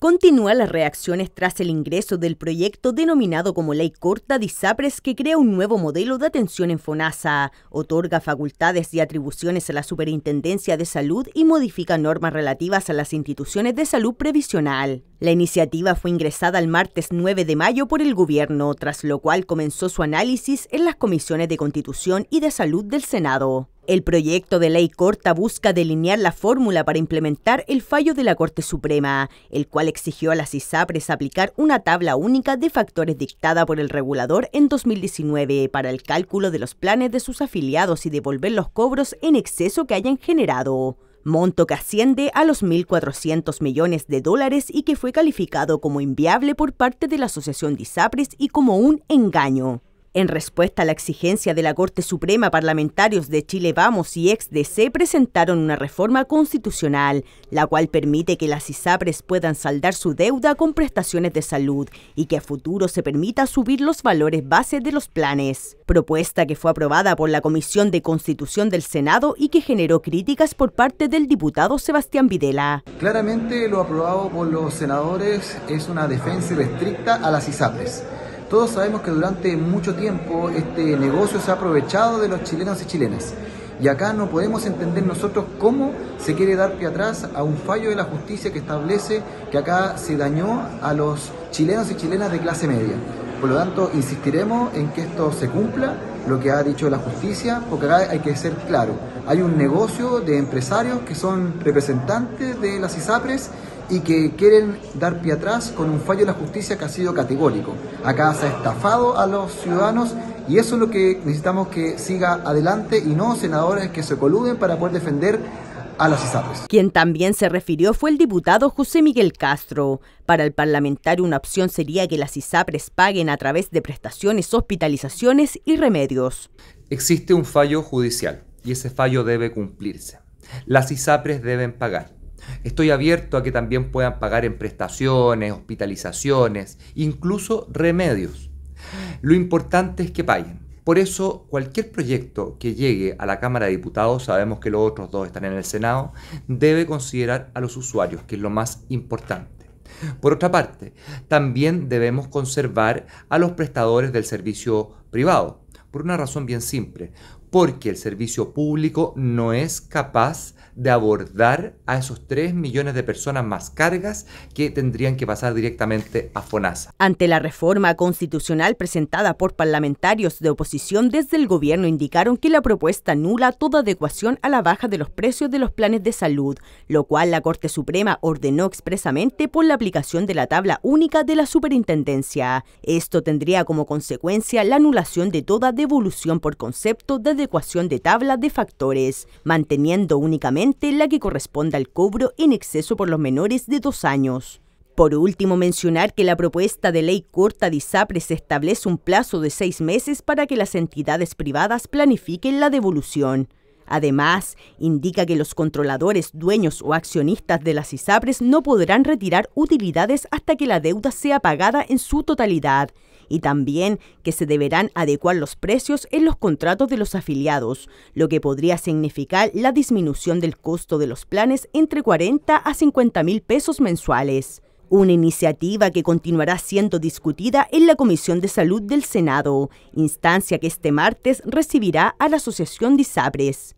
Continúa las reacciones tras el ingreso del proyecto denominado como Ley Corta Disapres que crea un nuevo modelo de atención en FONASA, otorga facultades y atribuciones a la Superintendencia de Salud y modifica normas relativas a las instituciones de salud previsional. La iniciativa fue ingresada el martes 9 de mayo por el Gobierno, tras lo cual comenzó su análisis en las comisiones de Constitución y de Salud del Senado. El proyecto de ley corta busca delinear la fórmula para implementar el fallo de la Corte Suprema, el cual exigió a las ISAPRES aplicar una tabla única de factores dictada por el regulador en 2019 para el cálculo de los planes de sus afiliados y devolver los cobros en exceso que hayan generado monto que asciende a los 1.400 millones de dólares y que fue calificado como inviable por parte de la Asociación de ISAPRES y como un engaño. En respuesta a la exigencia de la Corte Suprema, parlamentarios de Chile Vamos y ex-DC presentaron una reforma constitucional, la cual permite que las ISAPRES puedan saldar su deuda con prestaciones de salud y que a futuro se permita subir los valores base de los planes. Propuesta que fue aprobada por la Comisión de Constitución del Senado y que generó críticas por parte del diputado Sebastián Videla. Claramente lo aprobado por los senadores es una defensa restricta a las ISAPRES todos sabemos que durante mucho tiempo este negocio se ha aprovechado de los chilenos y chilenas. Y acá no podemos entender nosotros cómo se quiere dar pie atrás a un fallo de la justicia que establece que acá se dañó a los chilenos y chilenas de clase media. Por lo tanto, insistiremos en que esto se cumpla, lo que ha dicho la justicia, porque acá hay que ser claro. Hay un negocio de empresarios que son representantes de las ISAPRES y que quieren dar pie atrás con un fallo de la justicia que ha sido categórico. Acá se ha estafado a los ciudadanos y eso es lo que necesitamos que siga adelante y no senadores que se coluden para poder defender a las ISAPRES. Quien también se refirió fue el diputado José Miguel Castro. Para el parlamentario una opción sería que las ISAPRES paguen a través de prestaciones, hospitalizaciones y remedios. Existe un fallo judicial y ese fallo debe cumplirse. Las ISAPRES deben pagar. Estoy abierto a que también puedan pagar en prestaciones, hospitalizaciones, incluso remedios. Lo importante es que paguen. Por eso, cualquier proyecto que llegue a la Cámara de Diputados, sabemos que los otros dos están en el Senado, debe considerar a los usuarios, que es lo más importante. Por otra parte, también debemos conservar a los prestadores del servicio privado, por una razón bien simple porque el servicio público no es capaz de abordar a esos 3 millones de personas más cargas que tendrían que pasar directamente a FONASA. Ante la reforma constitucional presentada por parlamentarios de oposición desde el gobierno indicaron que la propuesta anula toda adecuación a la baja de los precios de los planes de salud, lo cual la Corte Suprema ordenó expresamente por la aplicación de la tabla única de la superintendencia. Esto tendría como consecuencia la anulación de toda devolución por concepto de ecuación de tabla de factores, manteniendo únicamente la que corresponda al cobro en exceso por los menores de dos años. Por último, mencionar que la propuesta de ley corta de establece un plazo de seis meses para que las entidades privadas planifiquen la devolución. Además, indica que los controladores, dueños o accionistas de las ISAPRES no podrán retirar utilidades hasta que la deuda sea pagada en su totalidad y también que se deberán adecuar los precios en los contratos de los afiliados, lo que podría significar la disminución del costo de los planes entre 40 a 50 mil pesos mensuales. Una iniciativa que continuará siendo discutida en la Comisión de Salud del Senado, instancia que este martes recibirá a la Asociación de ISAPRES.